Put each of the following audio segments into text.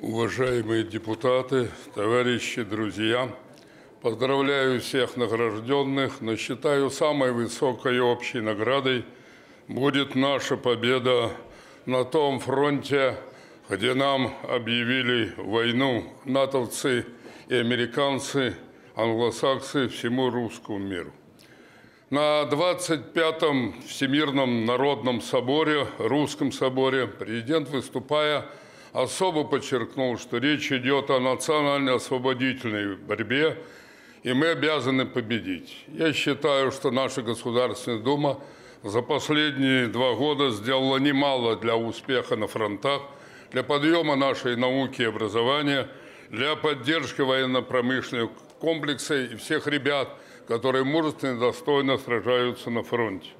Уважаемые депутаты, товарищи, друзья, поздравляю всех награжденных, но считаю самой высокой общей наградой будет наша победа на том фронте, где нам объявили войну натовцы и американцы, англосаксы всему русскому миру. На 25-м Всемирном народном соборе, русском соборе, президент, выступая, особо подчеркнул, что речь идет о национально-освободительной борьбе, и мы обязаны победить. Я считаю, что наша Государственная Дума за последние два года сделала немало для успеха на фронтах, для подъема нашей науки и образования, для поддержки военно-промышленных комплекса и всех ребят, которые мужественно и достойно сражаются на фронте.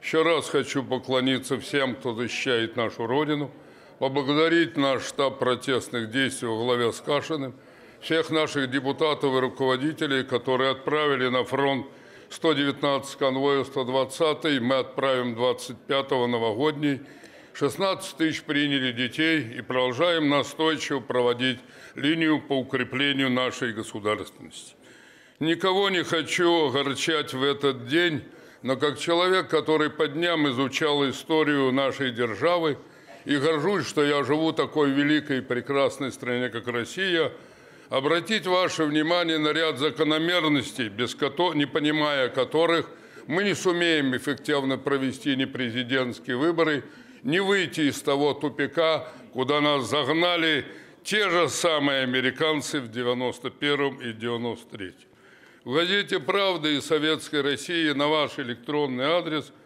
Еще раз хочу поклониться всем, кто защищает нашу Родину – поблагодарить наш штаб протестных действий во главе с Кашиным, всех наших депутатов и руководителей, которые отправили на фронт 119 конвоев 120 мы отправим 25-го новогодний. 16 тысяч приняли детей и продолжаем настойчиво проводить линию по укреплению нашей государственности. Никого не хочу огорчать в этот день, но как человек, который по дням изучал историю нашей державы – и горжусь, что я живу в такой великой и прекрасной стране, как Россия, обратить ваше внимание на ряд закономерностей, без кото... не понимая которых мы не сумеем эффективно провести ни президентские выборы, не выйти из того тупика, куда нас загнали те же самые американцы в 91 и 93 В газете «Правда» и «Советской России» на ваш электронный адрес –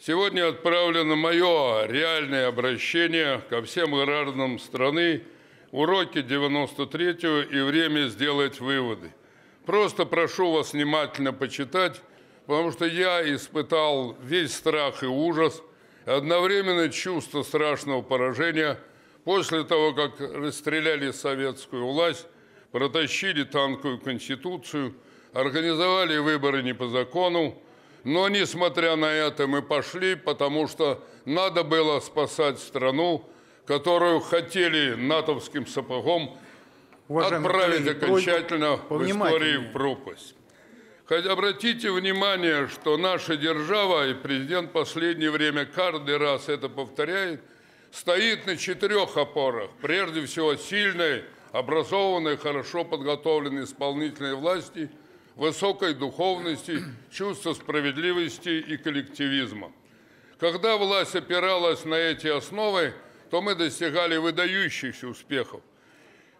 Сегодня отправлено мое реальное обращение ко всем аграрным страны, уроки 93 го и время сделать выводы. Просто прошу вас внимательно почитать, потому что я испытал весь страх и ужас, и одновременно чувство страшного поражения после того, как расстреляли советскую власть, протащили танковую конституцию, организовали выборы не по закону, но, несмотря на это, мы пошли, потому что надо было спасать страну, которую хотели натовским сапогом Уважаемые отправить коллеги, окончательно в истории в пропасть. Хоть обратите внимание, что наша держава, и президент в последнее время каждый раз это повторяет, стоит на четырех опорах. Прежде всего, сильной, образованной, хорошо подготовленной исполнительной власти – высокой духовности, чувства справедливости и коллективизма. Когда власть опиралась на эти основы, то мы достигали выдающихся успехов.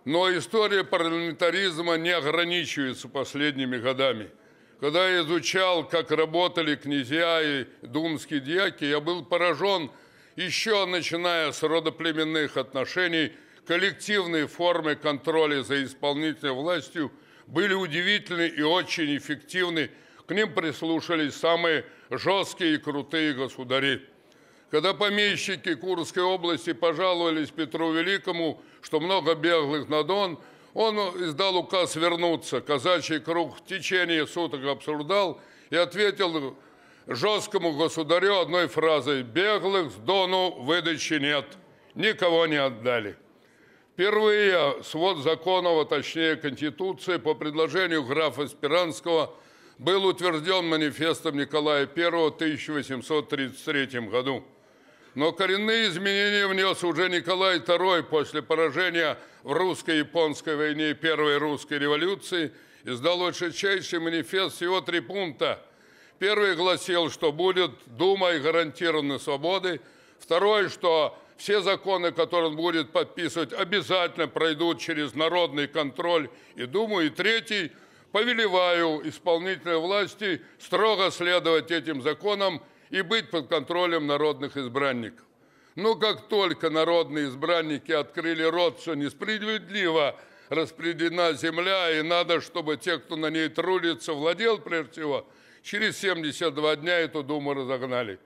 Но история парламентаризма не ограничивается последними годами. Когда я изучал, как работали князья и думские дьяки, я был поражен еще начиная с родоплеменных отношений, коллективной формы контроля за исполнительной властью – были удивительны и очень эффективны. К ним прислушались самые жесткие и крутые государи. Когда помещики Курской области пожаловались Петру Великому, что много беглых на Дон, он издал указ вернуться. Казачий круг в течение суток обсуждал и ответил жесткому государю одной фразой «Беглых с Дону выдачи нет, никого не отдали». Впервые свод законов, а точнее Конституции, по предложению графа Спиранского был утвержден манифестом Николая I в 1833 году. Но коренные изменения внес уже Николай II после поражения в русско-японской войне и Первой русской революции издал высочайший манифест всего три пункта. Первый гласил, что будет Дума и гарантированы свободы. Второй, что все законы, которые он будет подписывать, обязательно пройдут через народный контроль. И думаю, и третий, повелеваю исполнительной власти строго следовать этим законам и быть под контролем народных избранников. Но как только народные избранники открыли рот, что несправедливо распределена земля, и надо, чтобы те, кто на ней трудится, владел прежде всего, через 72 дня эту Думу разогнали.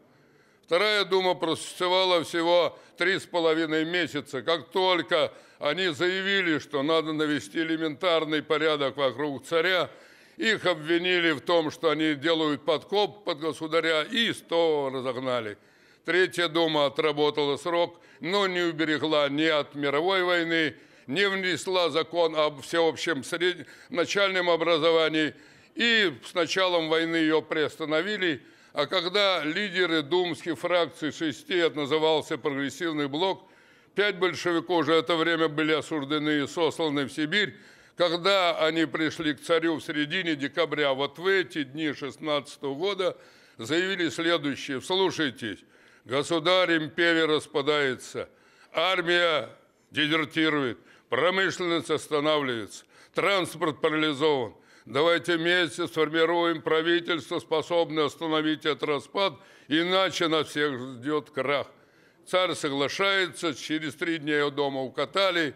Вторая дума просуществовала всего три с половиной месяца. Как только они заявили, что надо навести элементарный порядок вокруг царя, их обвинили в том, что они делают подкоп под государя, и сто разогнали. Третья дума отработала срок, но не уберегла ни от мировой войны, не внесла закон об всеобщем среднем начальном образовании, и с началом войны ее приостановили – а когда лидеры думских фракций шести от назывался «Прогрессивный блок», пять большевиков уже это время были осуждены и сосланы в Сибирь, когда они пришли к царю в середине декабря, вот в эти дни 16 года заявили следующее. Вслушайтесь, государь империя распадается, армия дезертирует, промышленность останавливается, транспорт парализован – Давайте вместе сформируем правительство, способное остановить этот распад, иначе нас всех ждет крах. Царь соглашается, через три дня его дома укатали,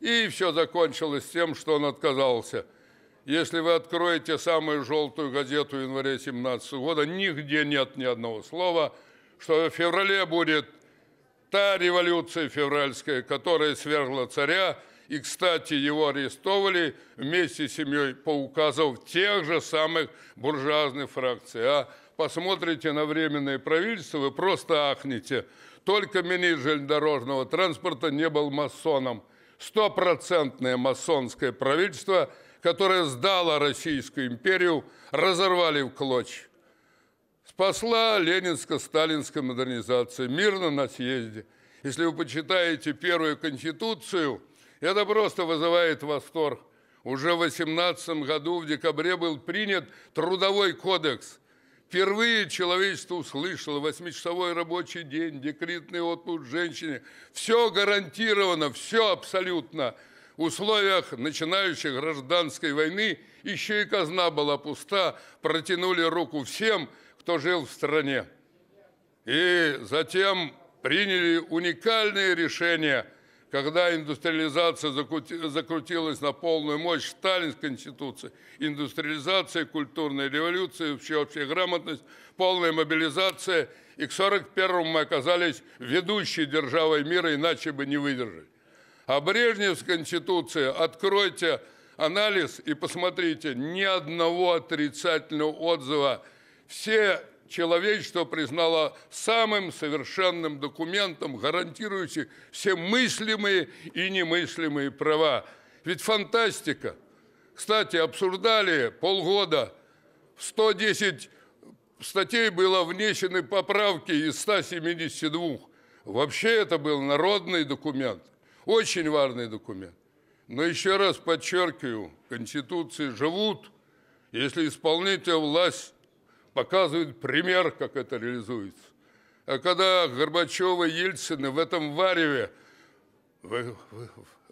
и все закончилось тем, что он отказался. Если вы откроете самую желтую газету в январе 17 года, нигде нет ни одного слова, что в феврале будет та революция февральская, которая свергла царя, и, кстати, его арестовали вместе с семьей по указу тех же самых буржуазных фракций. А посмотрите на временное правительство, вы просто ахнете. Только министр железнодорожного транспорта не был масоном. Стопроцентное масонское правительство, которое сдало Российскую империю, разорвали в клочья спасла ленинско-сталинская модернизация мирно на съезде. Если вы почитаете первую конституцию это просто вызывает восторг. Уже в 18 году в декабре был принят Трудовой кодекс. Впервые человечество услышало восьмичасовой рабочий день, декретный отпуск женщине. Все гарантировано, все абсолютно. В условиях начинающей гражданской войны еще и казна была пуста, протянули руку всем, кто жил в стране. И затем приняли уникальные решения – когда индустриализация закрутилась на полную мощь в Сталинской Конституции, индустриализация, культурная революция, всеобщая грамотность, полная мобилизация, и к 41 мы оказались ведущей державой мира, иначе бы не выдержали. А Брежневская Конституция, откройте анализ и посмотрите, ни одного отрицательного отзыва. Все человечество признало самым совершенным документом, гарантирующим все мыслимые и немыслимые права. Ведь фантастика. Кстати, обсуждали полгода, в 110 статей было внесены поправки из 172. Вообще это был народный документ, очень важный документ. Но еще раз подчеркиваю, Конституции живут, если исполнительная власть показывает пример, как это реализуется. А когда Горбачева и Ельцина в этом вареве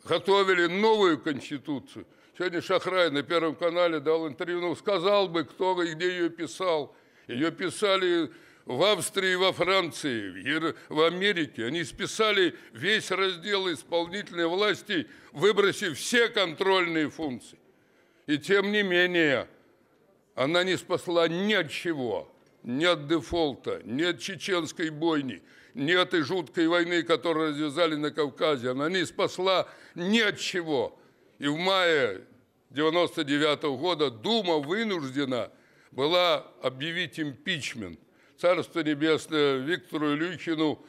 готовили новую конституцию, сегодня Шахрай на Первом канале дал интервью, ну, сказал бы, кто и где ее писал. Ее писали в Австрии, во Франции, в Америке. Они списали весь раздел исполнительной власти, выбросив все контрольные функции. И тем не менее – она не спасла ни от чего, ни от дефолта, ни от чеченской бойни, ни от этой жуткой войны, которую развязали на Кавказе. Она не спасла ни от чего. И в мае 99 -го года Дума вынуждена была объявить импичмент. Царство Небесное Виктору Илюхину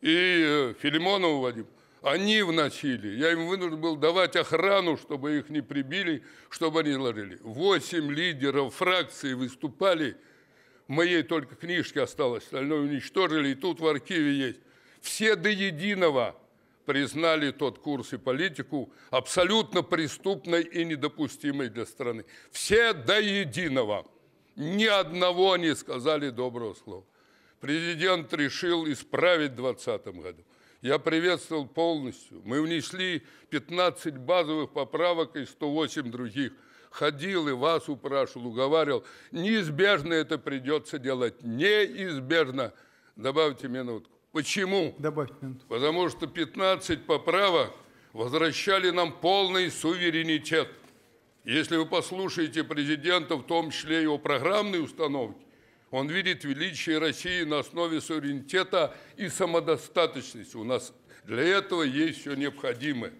и э, Филимонову Вадиму. Они вносили. Я им вынужден был давать охрану, чтобы их не прибили, чтобы они ложили. Восемь лидеров фракции выступали. моей только книжке осталось, остальное уничтожили. И тут в архиве есть. Все до единого признали тот курс и политику абсолютно преступной и недопустимой для страны. Все до единого. Ни одного не сказали доброго слова. Президент решил исправить в 2020 году я приветствовал полностью. Мы внесли 15 базовых поправок и 108 других. Ходил и вас упрашивал, уговаривал. Неизбежно это придется делать. Неизбежно. Добавьте минутку. Почему? Добавьте минутку. Потому что 15 поправок возвращали нам полный суверенитет. Если вы послушаете президента, в том числе его программные установки, он видит величие России на основе суверенитета и самодостаточности. У нас для этого есть все необходимое.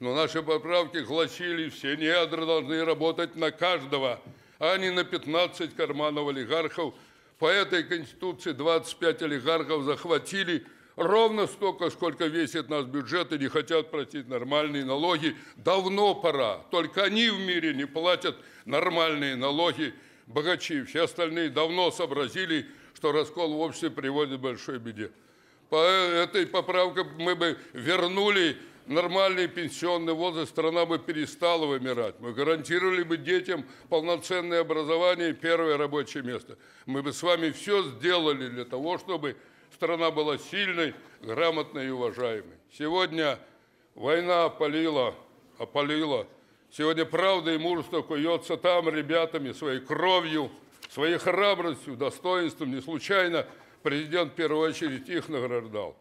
Но наши поправки гласили, все недра должны работать на каждого, а не на 15 карманов олигархов. По этой Конституции 25 олигархов захватили ровно столько, сколько весит наш бюджет, и не хотят платить нормальные налоги. Давно пора. Только они в мире не платят нормальные налоги богачи, и все остальные давно сообразили, что раскол в обществе приводит к большой беде. По этой поправке мы бы вернули нормальный пенсионный возраст, страна бы перестала вымирать. Мы гарантировали бы детям полноценное образование и первое рабочее место. Мы бы с вами все сделали для того, чтобы страна была сильной, грамотной и уважаемой. Сегодня война опалила, опалила Сегодня правда и мужество куется там ребятами, своей кровью, своей храбростью, достоинством. Не случайно президент в первую очередь их награждал.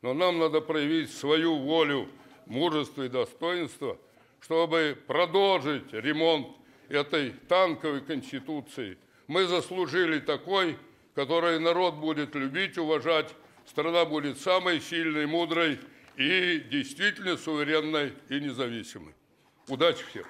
Но нам надо проявить свою волю, мужество и достоинство, чтобы продолжить ремонт этой танковой конституции. Мы заслужили такой, которой народ будет любить, уважать. Страна будет самой сильной, мудрой и действительно суверенной и независимой. Удачи всем!